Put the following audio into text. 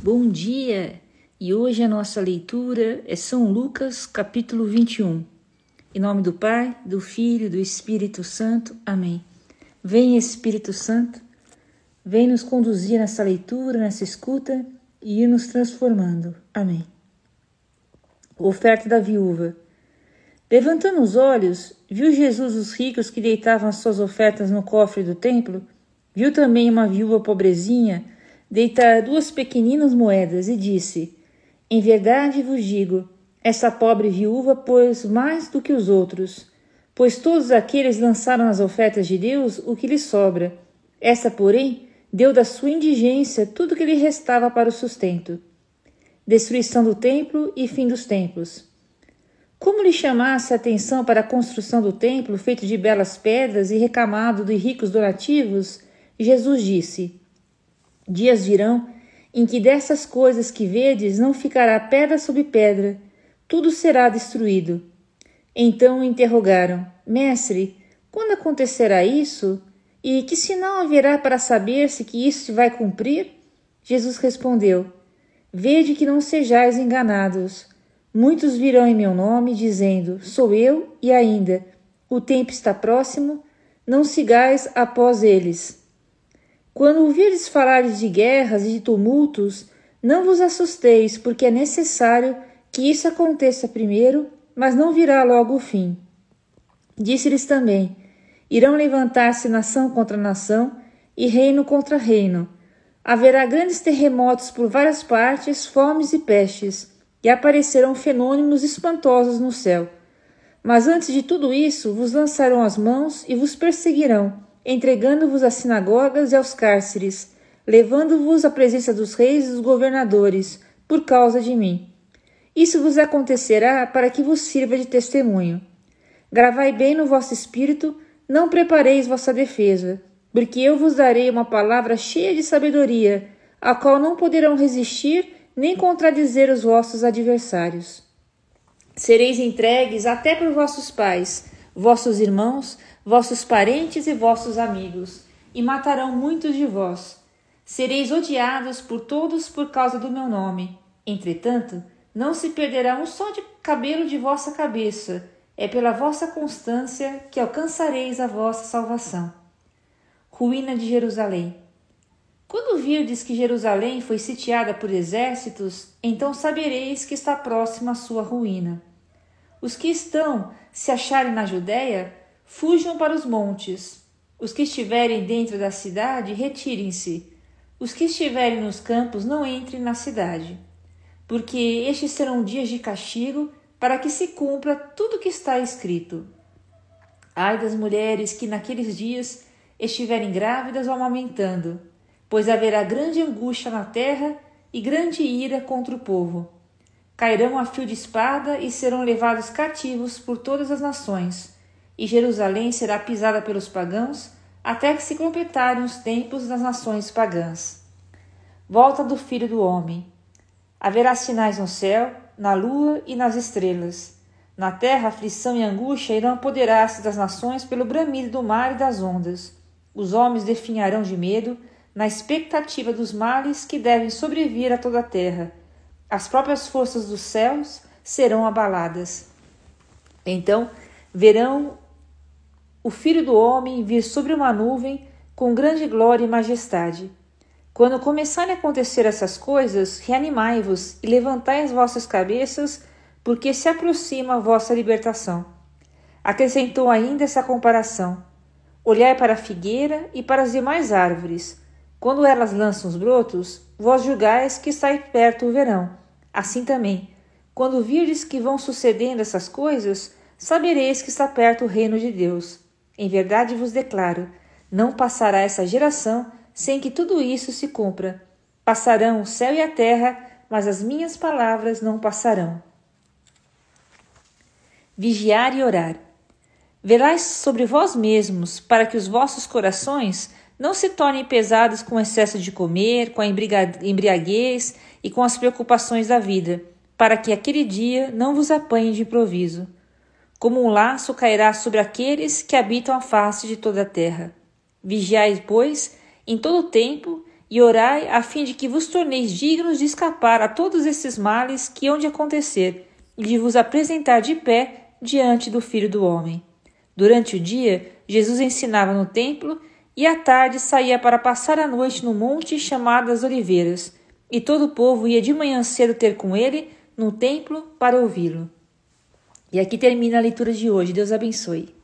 Bom dia! E hoje a nossa leitura é São Lucas, capítulo 21. Em nome do Pai, do Filho e do Espírito Santo. Amém. Vem, Espírito Santo, vem nos conduzir nessa leitura, nessa escuta e ir nos transformando. Amém. Oferta da viúva. Levantando os olhos, viu Jesus os ricos que deitavam as suas ofertas no cofre do templo, viu também uma viúva pobrezinha deita duas pequeninas moedas e disse: Em verdade vos digo, essa pobre viúva pôs mais do que os outros, pois todos aqueles lançaram nas ofertas de Deus o que lhes sobra. Essa, porém, deu da sua indigência tudo o que lhe restava para o sustento. Destruição do templo e fim dos templos. Como lhe chamasse a atenção para a construção do templo feito de belas pedras e recamado de ricos donativos, Jesus disse: Dias virão em que dessas coisas que vedes não ficará pedra sobre pedra, tudo será destruído. Então interrogaram: Mestre, quando acontecerá isso? E que sinal haverá para saber se que isso se vai cumprir? Jesus respondeu: Vede que não sejais enganados. Muitos virão em meu nome, dizendo: Sou eu, e ainda: O tempo está próximo, não sigais após eles. Quando ouvires falar de guerras e de tumultos, não vos assusteis, porque é necessário que isso aconteça primeiro, mas não virá logo o fim. Disse-lhes também: Irão levantar-se nação contra nação e reino contra reino. Haverá grandes terremotos por várias partes, fomes e pestes, e aparecerão fenômenos espantosos no céu. Mas antes de tudo isso, vos lançarão as mãos e vos perseguirão entregando-vos às sinagogas e aos cárceres, levando-vos à presença dos reis e dos governadores, por causa de mim. Isso vos acontecerá para que vos sirva de testemunho. Gravai bem no vosso espírito, não prepareis vossa defesa, porque eu vos darei uma palavra cheia de sabedoria, a qual não poderão resistir nem contradizer os vossos adversários. Sereis entregues até por vossos pais, vossos irmãos, vossos parentes e vossos amigos, e matarão muitos de vós. Sereis odiados por todos por causa do meu nome. Entretanto, não se perderá um só de cabelo de vossa cabeça. É pela vossa constância que alcançareis a vossa salvação. Ruína de Jerusalém. Quando virdes que Jerusalém foi sitiada por exércitos, então sabereis que está próxima a sua ruína. Os que estão se acharem na Judéia, fujam para os montes. Os que estiverem dentro da cidade, retirem-se. Os que estiverem nos campos, não entrem na cidade. Porque estes serão dias de castigo, para que se cumpra tudo o que está escrito. Ai das mulheres que naqueles dias estiverem grávidas ou amamentando, pois haverá grande angústia na terra e grande ira contra o povo cairão a fio de espada e serão levados cativos por todas as nações, e Jerusalém será pisada pelos pagãos até que se completarem os tempos das nações pagãs. Volta do Filho do Homem. Haverá sinais no céu, na lua e nas estrelas. Na terra, aflição e angústia irão apoderar-se das nações pelo bramido do mar e das ondas. Os homens definharão de medo, na expectativa dos males que devem sobrevir a toda a terra as próprias forças dos céus serão abaladas. Então verão o Filho do Homem vir sobre uma nuvem com grande glória e majestade. Quando começarem a acontecer essas coisas, reanimai-vos e levantai as vossas cabeças, porque se aproxima a vossa libertação. Acrescentou ainda essa comparação: olhai para a figueira e para as demais árvores. Quando elas lançam os brotos, vós julgais que sai perto o verão. Assim também, quando virdes que vão sucedendo essas coisas, sabereis que está perto o reino de Deus. Em verdade vos declaro: não passará essa geração sem que tudo isso se cumpra. Passarão o céu e a terra, mas as minhas palavras não passarão. Vigiar e orar. Velais sobre vós mesmos, para que os vossos corações não se tornem pesadas com o excesso de comer, com a embriaguez e com as preocupações da vida, para que aquele dia não vos apanhe de improviso. Como um laço cairá sobre aqueles que habitam a face de toda a terra. Vigiai, pois, em todo o tempo e orai a fim de que vos torneis dignos de escapar a todos esses males que hão de acontecer e de vos apresentar de pé diante do Filho do Homem. Durante o dia, Jesus ensinava no templo e à tarde saía para passar a noite no monte chamado as Oliveiras, e todo o povo ia de manhã cedo ter com ele no templo para ouvi-lo. E aqui termina a leitura de hoje. Deus abençoe.